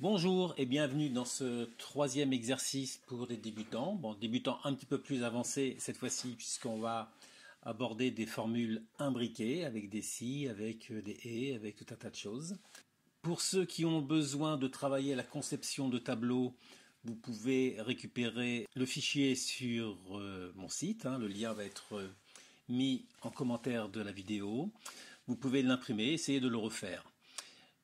Bonjour et bienvenue dans ce troisième exercice pour des débutants. Bon, débutants un petit peu plus avancés cette fois-ci puisqu'on va aborder des formules imbriquées avec des si, avec euh, des et, avec tout un tas de choses. Pour ceux qui ont besoin de travailler la conception de tableaux, vous pouvez récupérer le fichier sur euh, mon site. Hein. le lien va être euh, mis en commentaire de la vidéo. Vous pouvez l'imprimer, essayer de le refaire.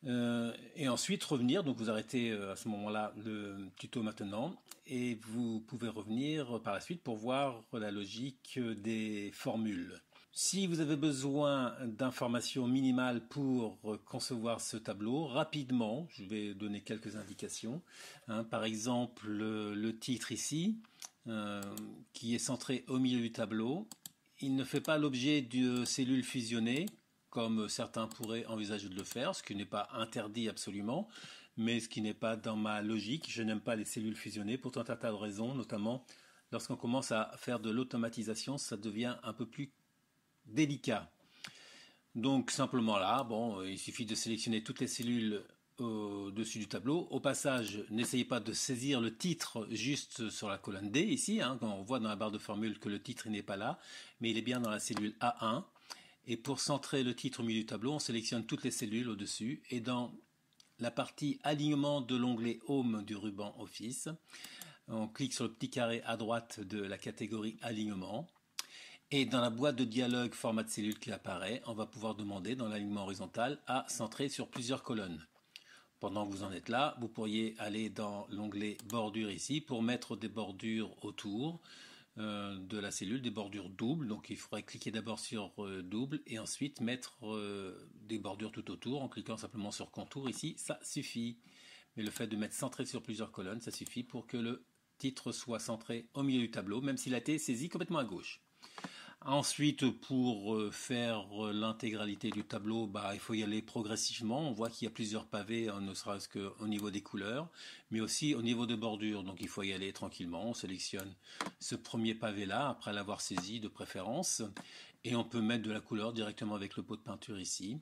Euh, et ensuite revenir, donc vous arrêtez euh, à ce moment-là le tuto maintenant, et vous pouvez revenir par la suite pour voir la logique euh, des formules. Si vous avez besoin d'informations minimales pour concevoir ce tableau, rapidement, je vais donner quelques indications. Hein. par exemple, le, titre ici, qui est centré au milieu du tableau, il ne fait pas l'objet de cellules fusionnées, comme certains pourraient envisager de le faire, ce qui n'est pas interdit absolument, mais ce qui n'est pas dans ma logique. Je n'aime pas les cellules fusionnées pour tout un tas de raisons, notamment lorsqu'on commence à faire de l'automatisation, ça devient un peu plus délicat. Donc simplement là, bon, il suffit de sélectionner toutes les cellules euh, au-dessus du tableau. Au passage, n'essayez pas de saisir le titre juste sur la colonne D ici, hein, quand on voit dans la barre de formule que le titre n'est pas là, mais il est bien dans la cellule A1. Et pour centrer le titre au milieu du tableau, on sélectionne toutes les cellules au-dessus. Et dans la partie alignement de l'onglet Home du ruban Office, on clique sur le petit carré à droite de la catégorie alignement. Et dans la boîte de dialogue format de cellule qui apparaît, on va pouvoir demander dans l'alignement horizontal à centrer sur plusieurs colonnes. Pendant que vous en êtes là, vous pourriez aller dans l'onglet bordure ici pour mettre des bordures autour euh, de la cellule des bordures doubles. Donc il faudrait cliquer d'abord sur euh, double et ensuite mettre euh, des bordures tout autour en cliquant simplement sur contour. Ici, ça suffit. Mais le fait de mettre centré sur plusieurs colonnes, ça suffit pour que le titre soit centré au milieu du tableau, même s'il a été saisi complètement à gauche. Ensuite, pour euh, faire euh, l'intégralité du tableau, bah, il faut y aller progressivement. On voit qu'il y a plusieurs pavés, hein, ne serait-ce qu'au niveau des couleurs, mais aussi au niveau des bordures. Donc il faut y aller tranquillement. On sélectionne ce premier pavé-là, après l'avoir saisi de préférence. Et on peut mettre de la couleur directement avec le pot de peinture ici.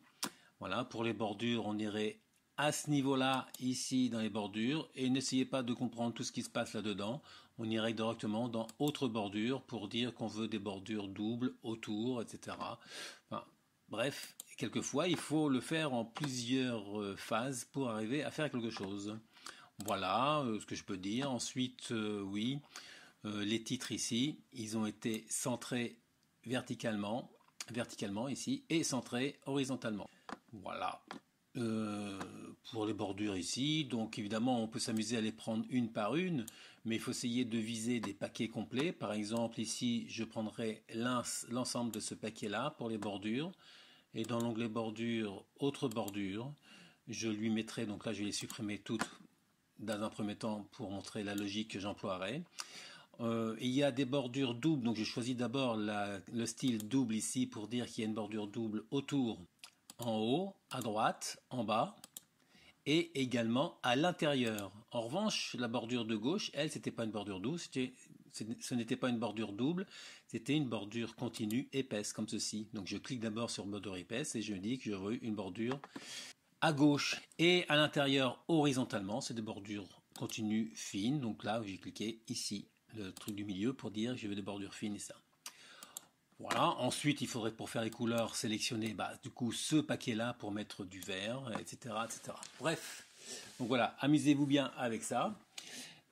Voilà, pour les bordures, on irait à ce niveau-là, ici, dans les bordures, et n'essayez pas de comprendre tout ce qui se passe là-dedans on irait directement dans autre bordure pour dire qu'on veut des bordures doubles autour, etc. bref, quelquefois, il faut le faire en plusieurs euh, phases pour arriver à faire quelque chose. Voilà euh, ce que je peux dire. Ensuite, euh, oui, les titres ici, ils ont été centrés verticalement, verticalement ici, et centrés horizontalement. Voilà. Euh, pour les bordures ici. Donc évidemment, on peut s'amuser à les prendre une par une, mais il faut essayer de viser des paquets complets. Par exemple, ici, je prendrai l'ensemble de ce paquet-là pour les bordures. Et dans l'onglet bordure, autre bordure, je lui mettrai, donc là je vais les supprimer toutes dans un premier temps pour montrer la logique que j'emploierai. Euh, il y a des bordures doubles, donc je choisis d'abord le style double ici pour dire qu'il y a une bordure double autour en haut, à droite, en bas et également à l'intérieur. En revanche, la bordure de gauche, elle, c'était pas une bordure douce, ce n'était pas une bordure double, c'était une bordure continue épaisse comme ceci. Donc je clique d'abord sur bordure épaisse et je dis que je veux une bordure à gauche et à l'intérieur horizontalement, c'est des bordures continues fines. Donc là, j'ai cliqué ici, le truc du milieu pour dire je veux des bordures fines et ça. Voilà, ensuite il faudrait pour faire les couleurs sélectionner bah, du coup ce paquet-là pour mettre du vert, etc. etc. Bref, donc voilà, amusez-vous bien avec ça.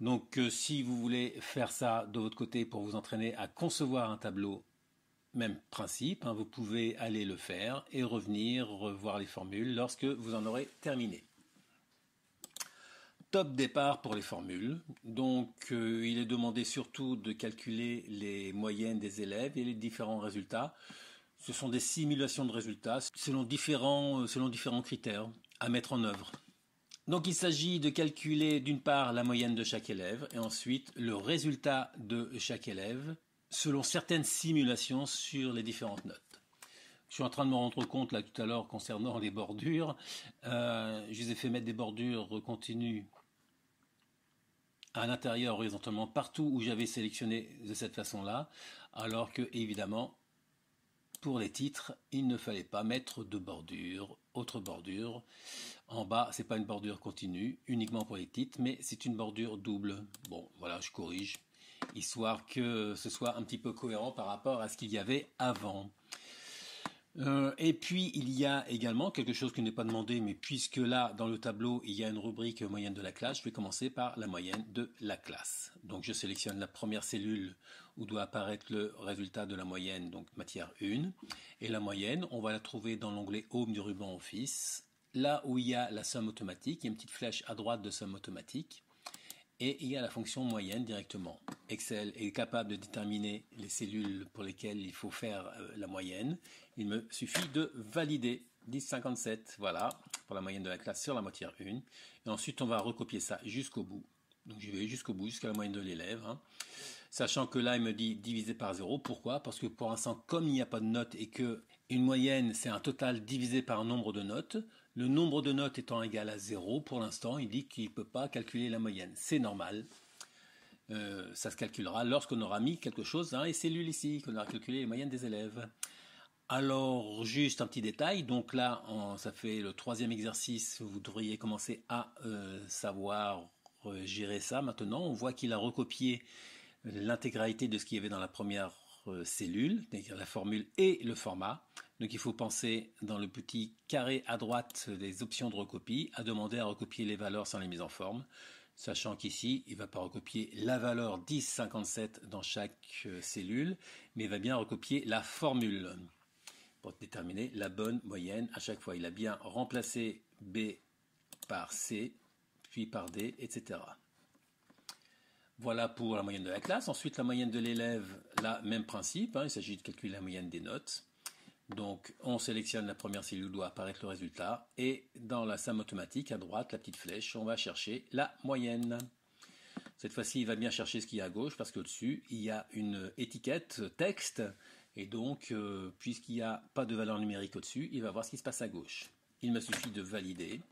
Donc euh, si vous voulez faire ça de votre côté pour vous entraîner à concevoir un tableau, même principe, hein, vous pouvez aller le faire et revenir, revoir les formules lorsque vous en aurez terminé top départ pour les formules. Donc, euh, il est demandé surtout de calculer les moyennes des élèves et les différents résultats. Ce sont des simulations de résultats euh, selon différents, critères à mettre en œuvre. Donc, il s'agit de calculer d'une part la moyenne de chaque élève et ensuite le résultat de chaque élève selon certaines simulations sur les différentes notes. Je suis en train de me rendre compte là tout à l'heure concernant les bordures. Euh, je les ai fait mettre des bordures continues à l'intérieur horizontalement partout où j'avais sélectionné de cette façon-là, alors que évidemment pour les titres, il ne fallait pas mettre de bordure, autre bordure. En bas, c'est pas une bordure continue, uniquement pour les titres, mais c'est une bordure double. Bon, voilà, je corrige, histoire que ce soit un petit peu cohérent par rapport à ce qu'il y avait avant. Euh, et puis il y a également quelque chose qui n'est pas demandé, mais puisque là dans le tableau il y a une rubrique moyenne de la classe, je vais commencer par la moyenne de la classe. Donc je sélectionne la première cellule où doit apparaître le résultat de la moyenne, donc matière 1. Et la moyenne, on va la trouver dans l'onglet Home du ruban Office, là où il y a la somme automatique, il y a une petite flèche à droite de somme automatique. Et il y a la fonction moyenne directement. Excel est capable de déterminer les cellules pour lesquelles il faut faire euh, la moyenne. Il me suffit de valider 10,57, voilà, pour la moyenne de la classe sur la matière 1. Et ensuite, on va recopier ça jusqu'au bout. Donc je vais jusqu'au bout, jusqu'à la moyenne de l'élève. Hein. Sachant que là, il me dit divisé par 0. Pourquoi Parce que pour l'instant, comme il n'y a pas de notes et que une moyenne, c'est un total divisé par un nombre de notes, le nombre de notes étant égal à 0, pour l'instant, il dit qu'il ne peut pas calculer la moyenne. C'est normal. Euh, ça se calculera lorsqu'on aura mis quelque chose dans les cellules ici, qu'on aura calculé les moyennes des élèves. Alors, juste un petit détail. Donc là, ça fait le troisième exercice. Vous devriez commencer à euh, savoir euh, gérer ça. Maintenant, on voit qu'il a recopié l'intégralité de ce qu'il y avait dans la première euh, cellule, c'est-à-dire la formule et le format. Donc, il faut penser dans le petit carré à droite des options de recopie à demander à recopier les valeurs sans les mises en forme. Sachant qu'ici, il ne va pas recopier la valeur 1057 dans chaque cellule, mais il va bien recopier la formule déterminer la bonne moyenne à chaque fois. Il a bien remplacé B par C, puis par D, etc. Voilà pour la moyenne de la classe. Ensuite, la moyenne de l'élève, là, même principe. Hein. il s'agit de calculer la moyenne des notes. Donc, on sélectionne la première cellule où doit apparaître le résultat. Et dans la somme automatique, à droite, la petite flèche, on va chercher la moyenne. Cette fois-ci, il va bien chercher ce qu'il y a à gauche parce qu'au-dessus, il y a une étiquette texte et donc, euh, puisqu'il n'y a pas de valeur numérique au-dessus, il va voir ce qui se passe à gauche. Il me suffit de valider,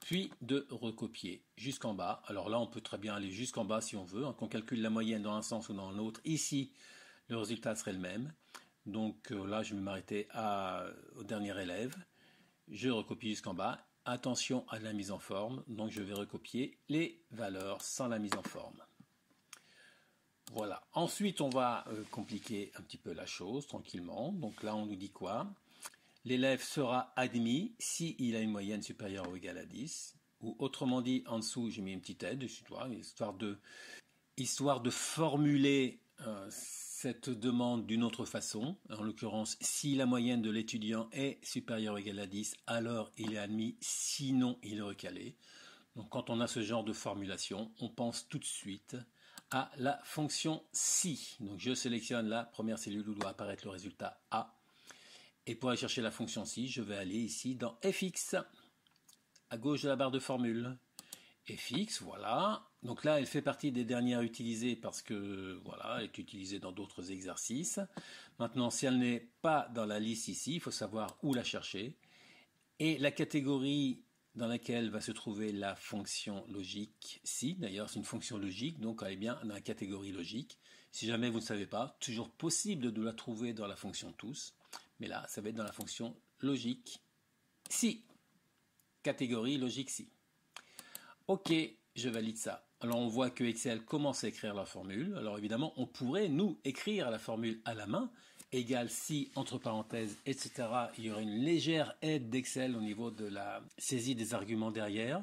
puis de recopier jusqu'en bas. Alors là, on peut très bien aller jusqu'en bas si on veut, hein. qu'on calcule la moyenne dans un sens ou dans l'autre. Ici, le résultat serait le même. Donc euh, là, je vais m'arrêter au dernier élève. Je recopie jusqu'en bas. Attention à la mise en forme. Donc je vais recopier les valeurs sans la mise en forme. Voilà. Ensuite, on va euh, compliquer un petit peu la chose tranquillement. Donc là, on nous dit quoi L'élève sera admis s'il il a une moyenne supérieure ou égale à 10. Ou autrement dit, en dessous, j'ai mis une petite aide, histoire, de, histoire de formuler euh, cette demande d'une autre façon. En l'occurrence, si la moyenne de l'étudiant est supérieure ou égale à 10, alors il est admis, sinon il est recalé. Donc quand on a ce genre de formulation, on pense tout de suite la fonction si. Donc je sélectionne la première cellule où doit apparaître le résultat A. Et pour aller chercher la fonction si, je vais aller ici dans fx, à gauche de la barre de formule. fx, voilà. Donc là, elle fait partie des dernières utilisées parce que voilà, elle est utilisée dans d'autres exercices. Maintenant, si elle n'est pas dans la liste ici, il faut savoir où la chercher. Et la catégorie dans laquelle va se trouver la fonction logique si. D'ailleurs, c'est une fonction logique, donc elle est bien dans la catégorie logique. Si jamais vous ne savez pas, toujours possible de la trouver dans la fonction tous, mais là, ça va être dans la fonction logique si. Catégorie logique si. Ok, je valide ça. Alors on voit que Excel commence à écrire la formule. Alors évidemment, on pourrait, nous, écrire la formule à la main, égale si, entre parenthèses, etc. Il y aurait une légère aide d'Excel au niveau de la saisie des arguments derrière.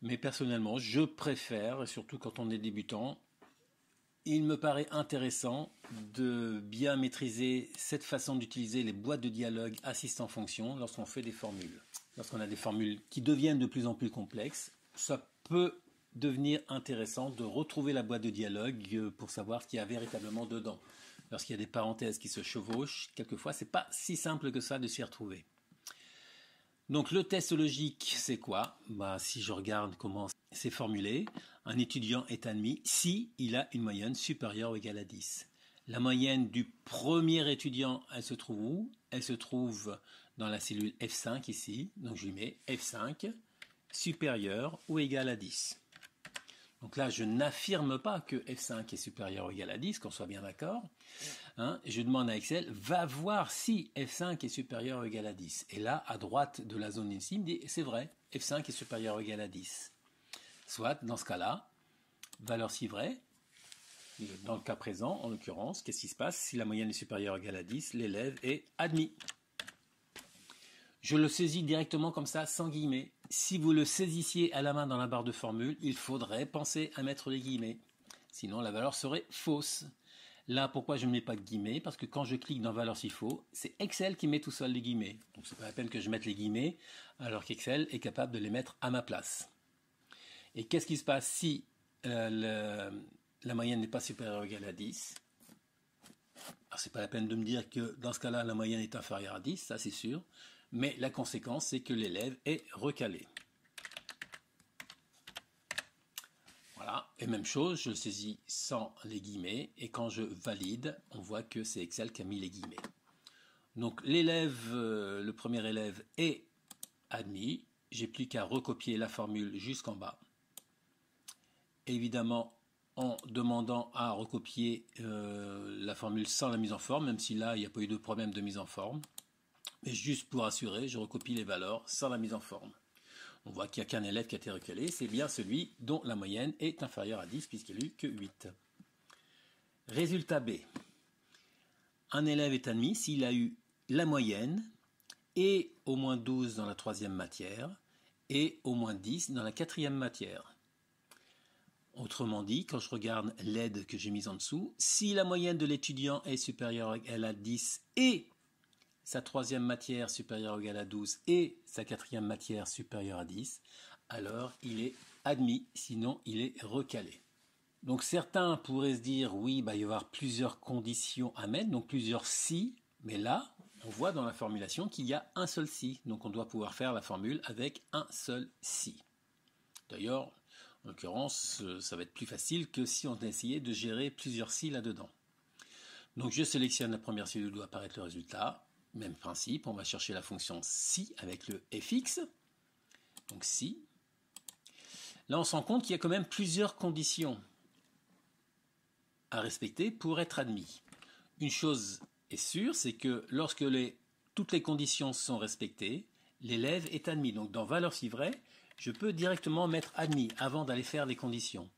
Mais personnellement, je préfère, et surtout quand on est débutant, il me paraît intéressant de bien maîtriser cette façon d'utiliser les boîtes de dialogue assistant fonction lorsqu'on fait des formules. Lorsqu'on a des formules qui deviennent de plus en plus complexes, ça peut devenir intéressant de retrouver la boîte de dialogue pour savoir ce qu'il y a véritablement dedans lorsqu'il y a des parenthèses qui se chevauchent, quelquefois ce n'est pas si simple que ça de s'y retrouver. Donc le test logique, c'est quoi bah, Si je regarde comment c'est formulé, un étudiant est admis si il a une moyenne supérieure ou égale à 10. La moyenne du premier étudiant, elle se trouve où Elle se trouve dans la cellule F5 ici, donc je lui mets F5 supérieure ou égale à 10. Donc là, je n'affirme pas que F5 est supérieur ou égal à 10, qu'on soit bien d'accord. Hein, je demande à Excel, va voir si F5 est supérieur ou égal à 10. Et là, à droite de la zone ici, il me dit, c'est vrai, F5 est supérieur ou égal à 10. Soit, dans ce cas-là, valeur si vraie, dans le cas présent, en l'occurrence, qu'est-ce qui se passe Si la moyenne est supérieure ou égale à 10, l'élève est admis. Je le saisis directement comme ça, sans guillemets. Si vous le saisissiez à la main dans la barre de formule, il faudrait penser à mettre les guillemets. Sinon, la valeur serait fausse. Là, pourquoi je ne mets pas de guillemets Parce que quand je clique dans valeur s'il faut, c'est Excel qui met tout seul les guillemets. Donc, ce n'est pas la peine que je mette les guillemets, alors qu'Excel est capable de les mettre à ma place. Et qu'est-ce qui se passe si euh, la moyenne n'est pas supérieure ou égale à 10 Alors, n'est pas la peine de me dire que dans ce cas-là, la moyenne est inférieure à 10, ça c'est sûr mais la conséquence, c'est que l'élève est recalé. Voilà, et même chose, je saisis sans les guillemets, et quand je valide, on voit que c'est Excel qui a mis les guillemets. Donc l'élève, euh, le premier élève est admis, j'ai plus qu'à recopier la formule jusqu'en bas. Évidemment, en demandant à recopier euh, la formule sans la mise en forme, même si là, il n'y a pas eu de problème de mise en forme. Mais juste pour assurer, je recopie les valeurs sans la mise en forme. On voit qu'il n'y a qu'un élève qui a été recalé, c'est bien celui dont la moyenne est inférieure à 10 puisqu'il n'y eu que 8. Résultat B. Un élève est admis s'il a eu la moyenne et au moins 12 dans la troisième matière et au moins 10 dans la quatrième matière. Autrement dit, quand je regarde l'aide que j'ai mise en dessous, si la moyenne de l'étudiant est supérieure à 10 et sa troisième matière supérieure ou égale à 12 et sa quatrième matière supérieure à 10, alors il est admis, sinon il est recalé. Donc certains pourraient se dire, oui, bah, il va y avoir plusieurs conditions à mettre, donc plusieurs si, mais là, on voit dans la formulation qu'il y a un seul si, donc on doit pouvoir faire la formule avec un seul si. D'ailleurs, en l'occurrence, euh, ça va être plus facile que si on essayait de gérer plusieurs si là-dedans. Donc je sélectionne la première cellule où doit apparaître le résultat. Même principe, on va chercher la fonction si avec le fx. Donc si. Là, on se rend compte qu'il y a quand même plusieurs conditions à respecter pour être admis. Une chose est sûre, c'est que lorsque toutes les conditions sont respectées, l'élève est admis. Donc dans valeur si vrai, je peux directement mettre admis avant d'aller faire les conditions.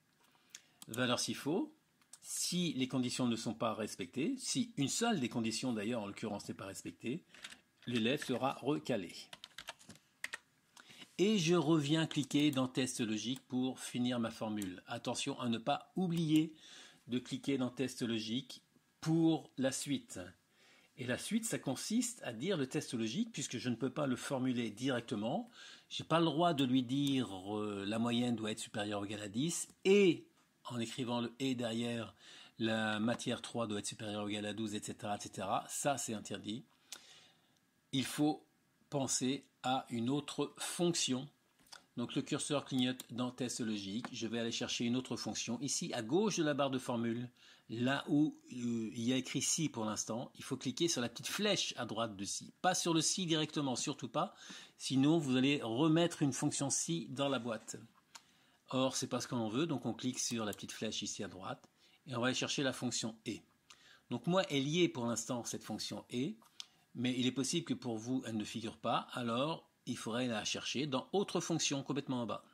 Valeur si faux, si les conditions ne sont pas respectées, si une seule des conditions d'ailleurs en l'occurrence n'est pas respectée, l'élève sera recalé. Et je reviens cliquer dans test logique pour finir ma formule. Attention à ne pas oublier de cliquer dans test logique pour la suite. Et la suite, ça consiste à dire le test logique, puisque je ne peux pas le formuler directement. Je n'ai pas le droit de lui dire euh, la moyenne doit être supérieure ou égale à 10 et en écrivant le et derrière, la matière 3 doit être supérieure ou égale à 12, etc. etc. Ça, c'est interdit. Il faut penser à une autre fonction. Donc le curseur clignote dans test logique. Je vais aller chercher une autre fonction. Ici, à gauche de la barre de formule, là où euh, il y a écrit si pour l'instant, il faut cliquer sur la petite flèche à droite de si. Pas sur le si directement, surtout pas. Sinon, vous allez remettre une fonction si dans la boîte. Or, c'est pas ce qu'on veut, donc on clique sur la petite flèche ici à droite et on va aller chercher la fonction et. Donc moi, elle y est pour l'instant, cette fonction et, mais il est possible que pour vous, elle ne figure pas, alors il faudrait la chercher dans autre fonction complètement en bas.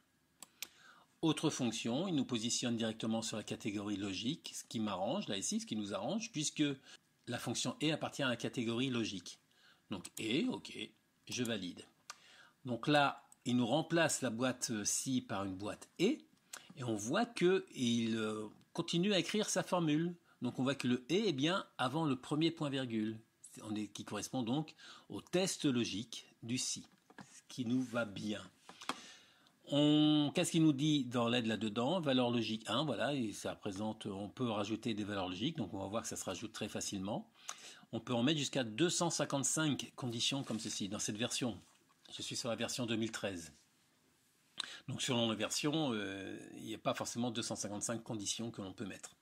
Autre fonction, il nous positionne directement sur la catégorie logique, ce qui m'arrange, là ici, ce qui nous arrange, puisque la fonction et appartient à la catégorie logique. Donc et, ok, je valide. Donc là, il nous remplace la boîte euh, si par une boîte E, et on voit que il euh, continue à écrire sa formule. Donc on voit que le et est bien avant le premier point virgule, qui correspond donc au test logique du si, ce qui nous va bien. Qu'est-ce qu'il nous dit dans l'aide là-dedans Valeur logique 1, voilà, ça on peut rajouter des valeurs logiques, donc on va voir que ça se rajoute très facilement. On peut en mettre jusqu'à 255 conditions comme ceci dans cette version. Je suis sur la version 2013. Donc selon la version, euh, il n'y a pas forcément 255 conditions que l'on peut mettre.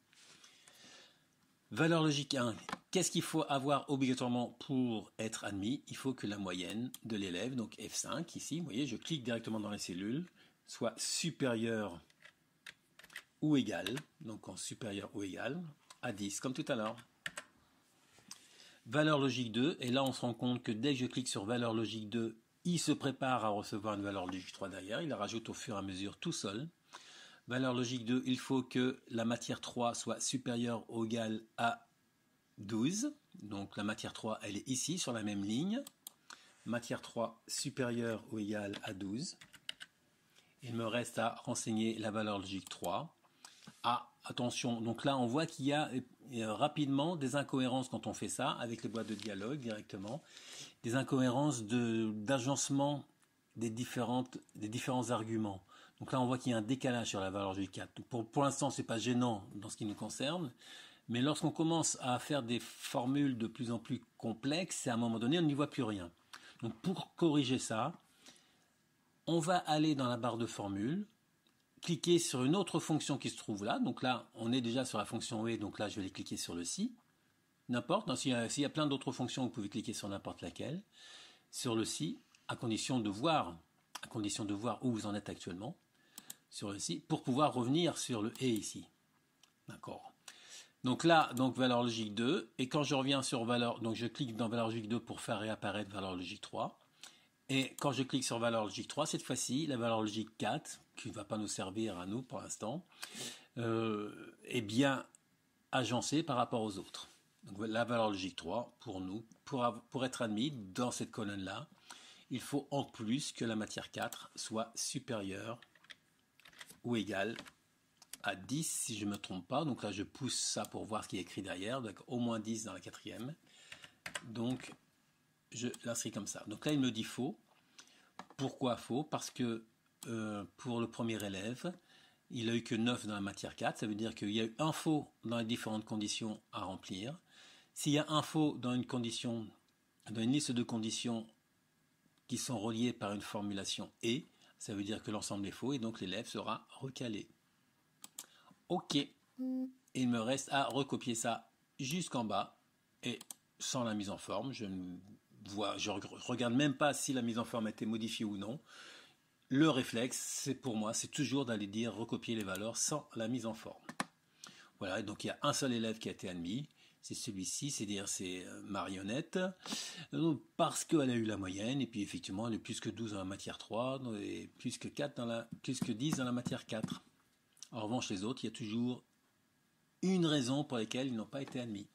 Valeur logique 1. Qu'est-ce qu'il faut avoir obligatoirement pour être admis Il faut que la moyenne de l'élève, donc F5 ici, vous voyez, je clique directement dans la cellule, soit supérieure ou égale, donc en supérieur ou égal, à 10, comme tout à l'heure. Valeur logique 2, et là on se rend compte que dès que je clique sur valeur logique 2 il se prépare à recevoir une valeur logique 3 derrière, il la rajoute au fur et à mesure tout seul. Valeur logique 2, il faut que la matière 3 soit supérieure ou égale à 12. Donc la matière 3, elle est ici sur la même ligne. Matière 3 supérieure ou égale à 12. Il me reste à renseigner la valeur logique 3. Ah, attention, donc là on voit qu'il y a et, euh, rapidement des incohérences quand on fait ça, avec les boîtes de dialogue directement, des incohérences d'agencement des, différents arguments. Donc là, on voit qu'il y a un décalage sur la valeur du 4. pour, pour l'instant, c'est pas gênant dans ce qui nous concerne. Mais lorsqu'on commence à faire des formules de plus en plus complexes, à un moment donné, on n'y voit plus rien. Donc pour corriger ça, on va aller dans la barre de formules, cliquer sur une autre fonction qui se trouve là. Donc là, on est déjà sur la fonction E. donc là, je vais cliquer sur le si. N'importe, s'il y, a plein d'autres fonctions, vous pouvez cliquer sur n'importe laquelle, sur le si, à condition de voir, à condition de voir où vous en êtes actuellement, sur le si, pour pouvoir revenir sur le et ici. D'accord. Donc là, donc valeur logique 2, et quand je reviens sur valeur, donc je clique dans valeur logique 2 pour faire réapparaître valeur logique 3. Et quand je clique sur valeur logique 3, cette fois-ci, la valeur logique 4, qui ne va pas nous servir à nous pour l'instant, euh, est bien agencée par rapport aux autres. Donc, la valeur logique 3, pour nous, pour, pour être admis dans cette colonne-là, il faut en plus que la matière 4 soit supérieure ou égale à 10 si je ne me trompe pas. Donc là, je pousse ça pour voir ce qui est écrit derrière. Donc au moins 10 dans la quatrième. Donc je l'inscris comme ça. Donc là, il me dit faux. Pourquoi faux Parce que euh, pour le premier élève, il n'a eu que 9 dans la matière 4. Ça veut dire qu'il y a eu un faux dans les différentes conditions à remplir. S'il y a un faux dans une condition, dans une liste de conditions qui sont reliées par une formulation et, ça veut dire que l'ensemble est faux et donc l'élève sera recalé. Ok. Il me reste à recopier ça jusqu'en bas et sans la mise en forme, je vois, je regarde même pas si la mise en forme a été modifiée ou non. Le réflexe, c'est pour moi, c'est toujours d'aller dire recopier les valeurs sans la mise en forme. Voilà, donc il y a un seul élève qui a été admis, c'est celui-ci, c'est-à-dire c'est euh, Marionnette, parce qu'elle a eu la moyenne, et puis effectivement elle est plus que 12 dans la matière 3, et plus que, 4 dans la, plus que 10 dans la matière 4. En revanche, les autres, il y a toujours une raison pour laquelle ils n'ont pas été admis.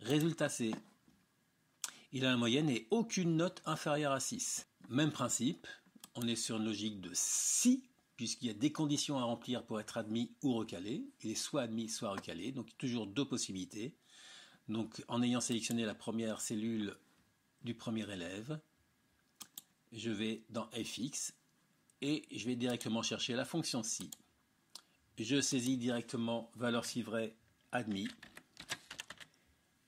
Résultat, c'est il a la moyenne et aucune note inférieure à 6. Même principe, on est sur une logique de si, puisqu'il y a des conditions à remplir pour être admis ou recalé. Il est soit admis, soit recalé, donc toujours deux possibilités. Donc en ayant sélectionné la première cellule du premier élève, je vais dans fx et je vais directement chercher la fonction si. Je saisis directement valeur si vrai admis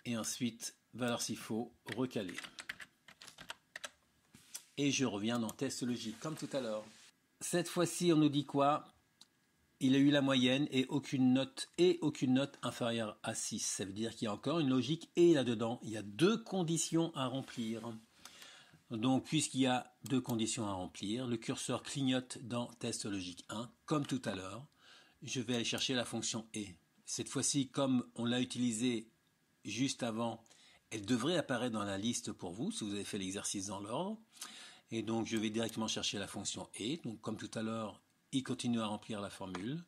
et ensuite valeur s'il faut recaler. Et je reviens dans test logique comme tout à l'heure. Cette fois-ci, on nous dit quoi Il a eu la moyenne et aucune note et aucune note inférieure à 6. Ça veut dire qu'il y a encore une logique et là-dedans, il y a deux conditions à remplir. Donc, puisqu'il y a deux conditions à remplir, le curseur clignote dans test logique 1, comme tout à l'heure. Je vais aller chercher la fonction et. Cette fois-ci, comme on l'a utilisé juste avant, elle devrait apparaître dans la liste pour vous si vous avez fait l'exercice dans l'ordre. Et donc je vais directement chercher la fonction et. Donc comme tout à l'heure, il continue à remplir la formule.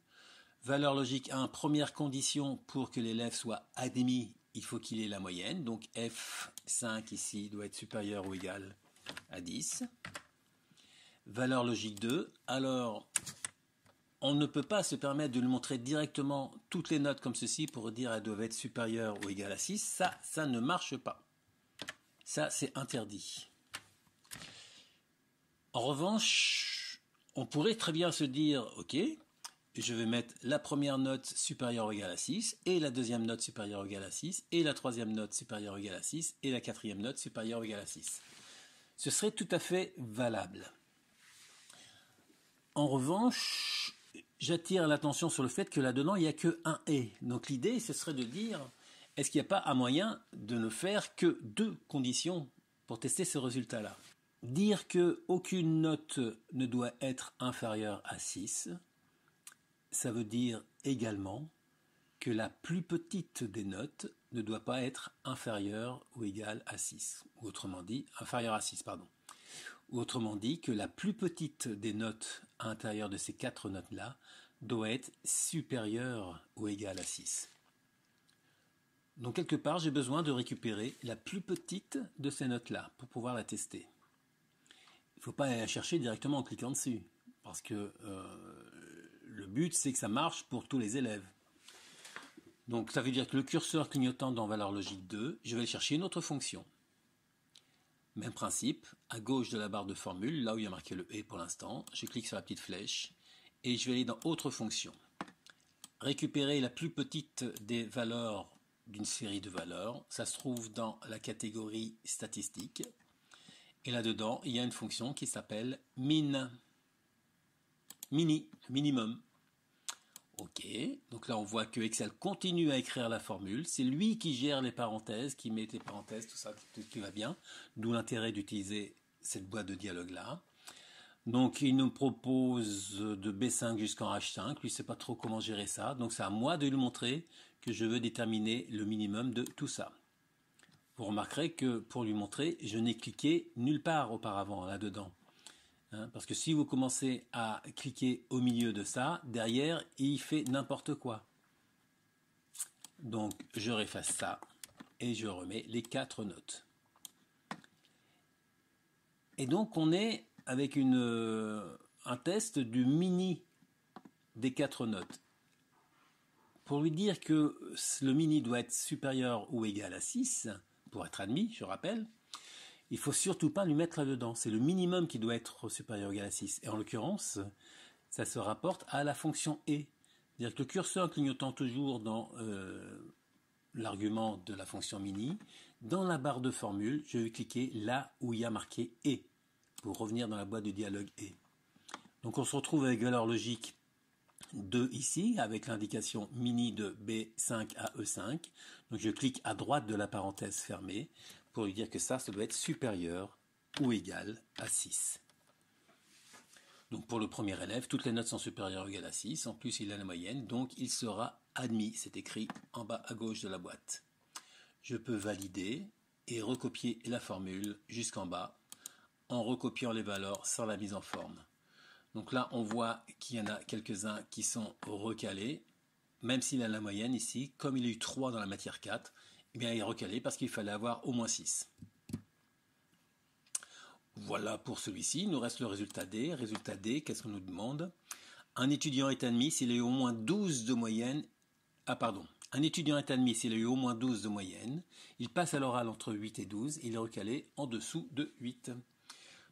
Valeur logique 1, première condition pour que l'élève soit admis, il faut qu'il ait la moyenne. Donc F5 ici doit être supérieur ou égal à 10. Valeur logique 2, alors on ne peut pas se permettre de lui montrer directement toutes les notes comme ceci pour dire qu'elles doivent être supérieures ou égales à 6. Ça, ça ne marche pas. Ça, c'est interdit. En revanche, on pourrait très bien se dire, OK, je vais mettre la première note supérieure ou égale à 6, et la deuxième note supérieure ou égale à 6, et la troisième note supérieure ou égale à 6, et la quatrième note supérieure ou égale à 6. Ce serait tout à fait valable. En revanche, j'attire l'attention sur le fait que là-dedans, il n'y a que un et. Donc l'idée, ce serait de dire, est-ce qu'il n'y a pas un moyen de ne faire que deux conditions pour tester ce résultat-là Dire que aucune note ne doit être inférieure à 6, ça veut dire également que la plus petite des notes ne doit pas être inférieure ou égale à 6, ou autrement dit, inférieure à 6, pardon autrement dit que la plus petite des notes à l'intérieur de ces quatre notes-là doit être supérieure ou égale à 6. Donc quelque part, j'ai besoin de récupérer la plus petite de ces notes-là pour pouvoir la tester. Il ne faut pas aller la chercher directement en cliquant dessus, parce que euh, le but, c'est que ça marche pour tous les élèves. Donc ça veut dire que le curseur clignotant dans valeur logique 2, je vais aller chercher une autre fonction. Même principe, à gauche de la barre de formule, là où il y a marqué le « E pour l'instant, je clique sur la petite flèche et je vais aller dans « Autres fonctions ». Récupérer la plus petite des valeurs d'une série de valeurs, ça se trouve dans la catégorie « Statistiques ». Et là-dedans, il y a une fonction qui s'appelle « min ». Mini, minimum. OK, donc là on voit que Excel continue à écrire la formule, c'est lui qui gère les parenthèses, qui met les parenthèses, tout ça, tout, va bien, d'où l'intérêt d'utiliser cette boîte de dialogue là. Donc il nous propose de B5 jusqu'en H5, lui ne sait pas trop comment gérer ça, donc c'est à moi de lui montrer que je veux déterminer le minimum de tout ça. Vous remarquerez que pour lui montrer, je n'ai cliqué nulle part auparavant là-dedans. Hein, parce que si vous commencez à cliquer au milieu de ça, derrière, il fait n'importe quoi. Donc, je réface ça et je remets les quatre notes. Et donc, on est avec euh, un test du mini des quatre notes. Pour lui dire que le mini doit être supérieur ou égal à 6, pour être admis, je rappelle, il faut surtout pas lui mettre là-dedans. C'est le minimum qui doit être supérieur ou égal à 6. Et en l'occurrence, ça se rapporte à la fonction et. C'est-à-dire que le curseur clignotant toujours dans euh, l'argument de la fonction mini, dans la barre de formule, je vais cliquer là où il y a marqué et pour revenir dans la boîte du dialogue E. Donc on se retrouve avec valeur logique 2 ici, avec l'indication mini de B5 à E5. Donc je clique à droite de la parenthèse fermée pour lui dire que ça, ça doit être supérieur ou égal à 6. Donc pour le premier élève, toutes les notes sont supérieures ou égales à 6. En plus, il a la moyenne, donc il sera admis. C'est écrit en bas à gauche de la boîte. Je peux valider et recopier la formule jusqu'en bas en recopiant les valeurs sans la mise en forme. Donc là, on voit qu'il y en a quelques-uns qui sont recalés. Même s'il a la moyenne ici, comme il a eu 3 dans la matière 4, bien, il est recalé parce qu'il fallait avoir au moins 6. Voilà pour celui-ci. Il nous reste le résultat D. Résultat D, qu'est-ce qu'on nous demande Un étudiant est admis s'il a eu au moins 12 de moyenne. Ah, pardon. Un étudiant est admis s'il a eu au moins 12 de moyenne. Il passe à l'oral entre 8 et 12. Il est recalé en dessous de 8.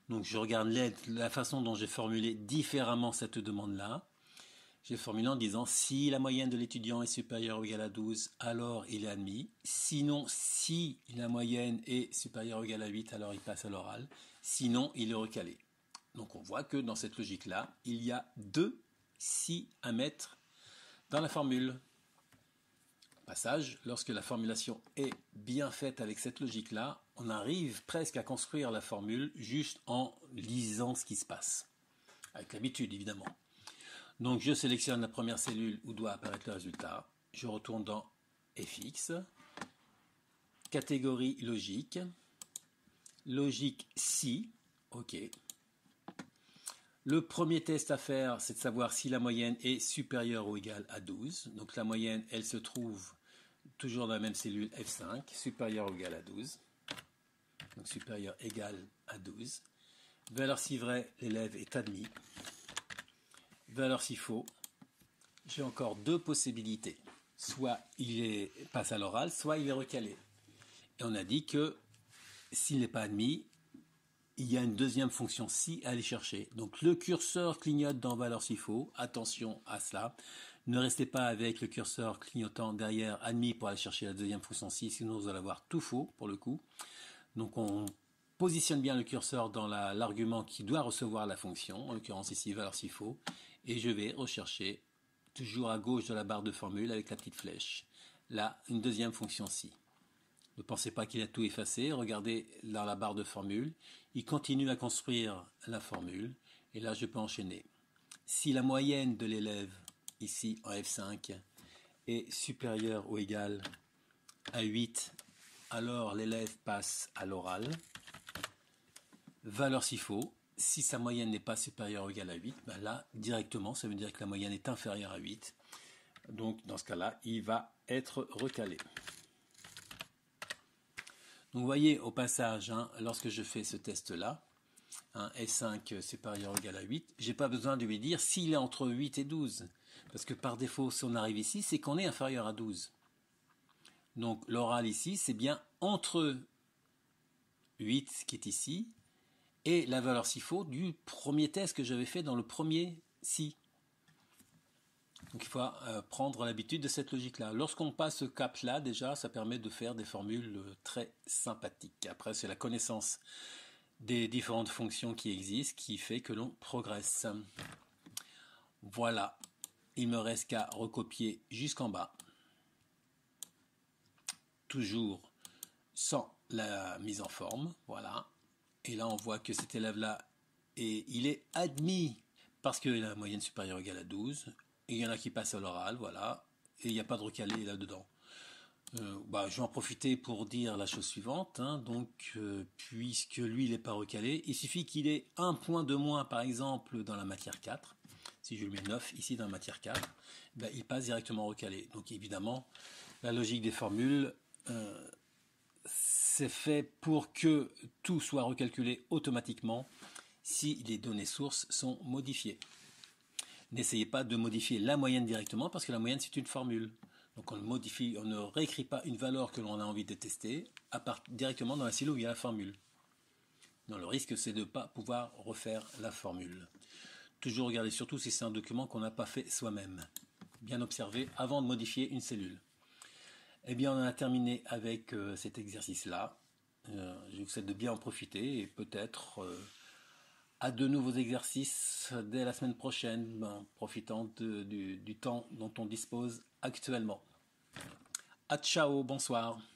Donc, je regarde la façon dont j'ai formulé différemment cette demande-là. J'ai formulé en disant si la moyenne de l'étudiant est supérieure ou égale à 12, alors il est admis. Sinon, si la moyenne est supérieure ou égale à 8, alors il passe à l'oral. Sinon, il est recalé. Donc on voit que dans cette logique-là, il y a deux si à mettre dans la formule. Passage, lorsque la formulation est bien faite avec cette logique-là, on arrive presque à construire la formule juste en lisant ce qui se passe. Avec l'habitude, évidemment. Donc je sélectionne la première cellule où doit apparaître le résultat. Je retourne dans FX, catégorie logique, logique si, ok. Le premier test à faire, c'est de savoir si la moyenne est supérieure ou égale à 12. Donc la moyenne, elle se trouve toujours dans la même cellule F5, supérieure ou égale à 12. Donc supérieure égale à 12. Valeur si vrai, l'élève est admis. Valeur si s'il faut, j'ai encore deux possibilités. Soit il est, passe à l'oral, soit il est recalé. Et on a dit que s'il n'est pas admis, il y a une deuxième fonction si à aller chercher. Donc le curseur clignote dans valeur s'il faut. Attention à cela. Ne restez pas avec le curseur clignotant derrière admis pour aller chercher la deuxième fonction si, sinon vous allez avoir tout faux pour le coup. Donc on positionne bien le curseur dans l'argument qui doit recevoir la fonction, en l'occurrence ici valeur s'il faut, et je vais rechercher toujours à gauche de la barre de formule avec la petite flèche. Là, une deuxième fonction si. Ne pensez pas qu'il a tout effacé, regardez dans la barre de formule, il continue à construire la formule, et là je peux enchaîner. Si la moyenne de l'élève, ici en F5, est supérieure ou égale à 8, alors l'élève passe à l'oral. Valeur s'il faut, si sa moyenne n'est pas supérieure ou égale à 8, ben là, directement, ça veut dire que la moyenne est inférieure à 8. Donc, dans ce cas-là, il va être recalé. Donc, vous voyez, au passage, hein, lorsque je fais ce test-là, hein, S5 supérieur ou égal à 8, je n'ai pas besoin de lui dire s'il est entre 8 et 12. Parce que par défaut, si on arrive ici, c'est qu'on est inférieur à 12. Donc, l'oral ici, c'est bien entre 8 qui est ici et la valeur si-faux du premier test que j'avais fait dans le premier SI. Donc il faut euh, prendre l'habitude de cette logique-là. Lorsqu'on passe ce cap-là, déjà, ça permet de faire des formules euh, très sympathiques. Après, c'est la connaissance des différentes fonctions qui existent qui fait que l'on progresse. Voilà, il me reste qu'à recopier jusqu'en bas. Toujours sans la mise en forme, voilà. Et là, on voit que cet élève-là, et il est admis parce qu'il a la moyenne supérieure ou égale à 12. Et il y en a qui passent à l'oral, voilà. Et il n'y a pas de recalé là-dedans. Euh, bah, je vais en profiter pour dire la chose suivante. Hein. donc, euh, puisque lui, il n'est pas recalé, il suffit qu'il ait un point de moins, par exemple, dans la matière 4. Si je lui mets 9 ici dans la matière 4, bah, il passe directement recalé. Donc, évidemment, la logique des formules euh, c'est fait pour que tout soit recalculé automatiquement si les données sources sont modifiées. N'essayez pas de modifier la moyenne directement parce que la moyenne c'est une formule. Donc on modifie, on ne réécrit pas une valeur que l'on a envie de tester à directement dans la cellule où il y a la formule. le risque c'est de ne pas pouvoir refaire la formule. Toujours regarder surtout si c'est un document qu'on n'a pas fait soi-même. Bien observer avant de modifier une cellule. Eh bien, on a terminé avec euh, cet exercice-là. Euh, je vous souhaite de bien en profiter et peut-être euh, à de nouveaux exercices dès la semaine prochaine, ben, profitant du, du temps dont on dispose actuellement. A ciao, bonsoir.